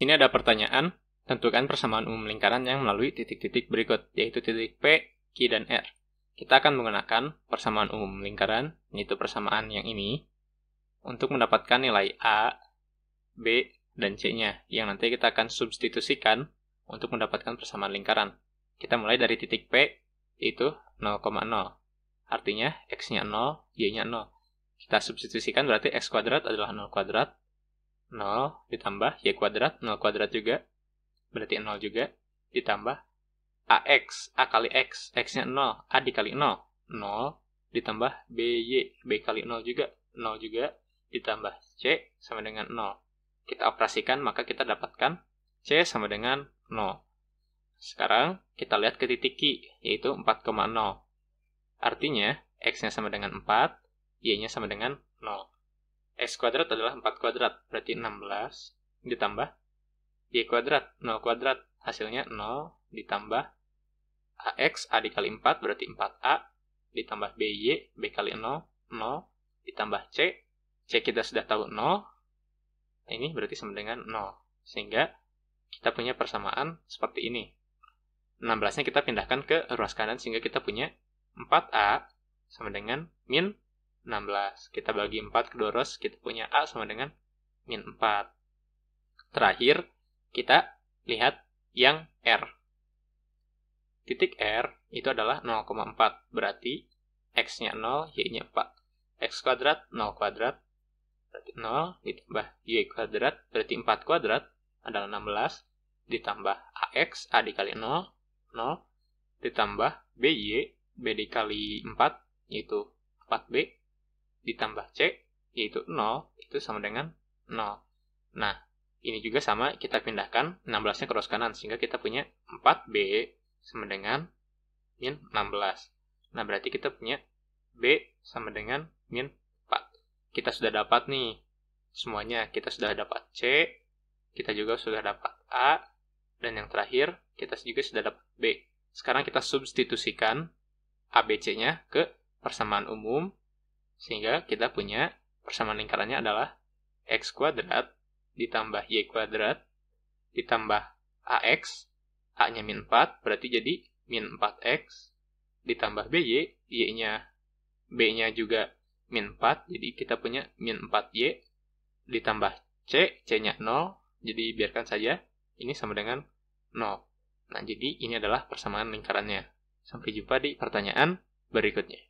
Ini ada pertanyaan, tentukan persamaan umum lingkaran yang melalui titik-titik berikut, yaitu titik P, Q, dan R. Kita akan menggunakan persamaan umum lingkaran, yaitu persamaan yang ini, untuk mendapatkan nilai A, B, dan C-nya, yang nanti kita akan substitusikan untuk mendapatkan persamaan lingkaran. Kita mulai dari titik P, yaitu 0,0. Artinya, X-nya 0, Y-nya 0. Kita substitusikan berarti X kuadrat adalah 0 kuadrat, 0 ditambah Y kuadrat, 0 kuadrat juga, berarti 0 juga, ditambah AX, A kali X, X-nya 0, A dikali 0, 0, ditambah BY, B kali 0 juga, 0 juga, ditambah C sama dengan 0. Kita operasikan, maka kita dapatkan C sama dengan 0. Sekarang kita lihat ke titik Q, yaitu 4,0. Artinya, X-nya sama dengan 4, Y-nya sama dengan 0. X kuadrat adalah 4 kuadrat, berarti 16 ditambah Y kuadrat, 0 kuadrat, hasilnya 0 ditambah AX, A dikali 4 berarti 4A, ditambah BY, B kali 0, 0, ditambah C, C kita sudah tahu 0, ini berarti sama dengan 0. Sehingga kita punya persamaan seperti ini. 16-nya kita pindahkan ke ruas kanan sehingga kita punya 4A sama dengan min 16. Kita bagi 4 ke Doros, kita punya A sama dengan min 4. Terakhir, kita lihat yang R. Titik R itu adalah 0,4, berarti X-nya 0, Y-nya 4. X kuadrat, 0 kuadrat, berarti 0, ditambah Y kuadrat, berarti 4 kuadrat adalah 16, ditambah AX, A dikali 0, 0, ditambah BY, B dikali 4, yaitu 4B, ditambah C, yaitu 0, itu sama dengan 0. Nah, ini juga sama, kita pindahkan 16-nya ke arah kanan, sehingga kita punya 4B sama dengan min 16. Nah, berarti kita punya B sama dengan min 4. Kita sudah dapat nih semuanya. Kita sudah dapat C, kita juga sudah dapat A, dan yang terakhir, kita juga sudah dapat B. Sekarang kita substitusikan ABC-nya ke persamaan umum sehingga kita punya persamaan lingkarannya adalah x kuadrat ditambah y kuadrat ditambah ax, a-nya min 4, berarti jadi min 4x ditambah by, y-nya b-nya juga min 4, jadi kita punya min 4y ditambah c, c-nya 0, jadi biarkan saja ini sama dengan 0. Nah, jadi ini adalah persamaan lingkarannya. Sampai jumpa di pertanyaan berikutnya.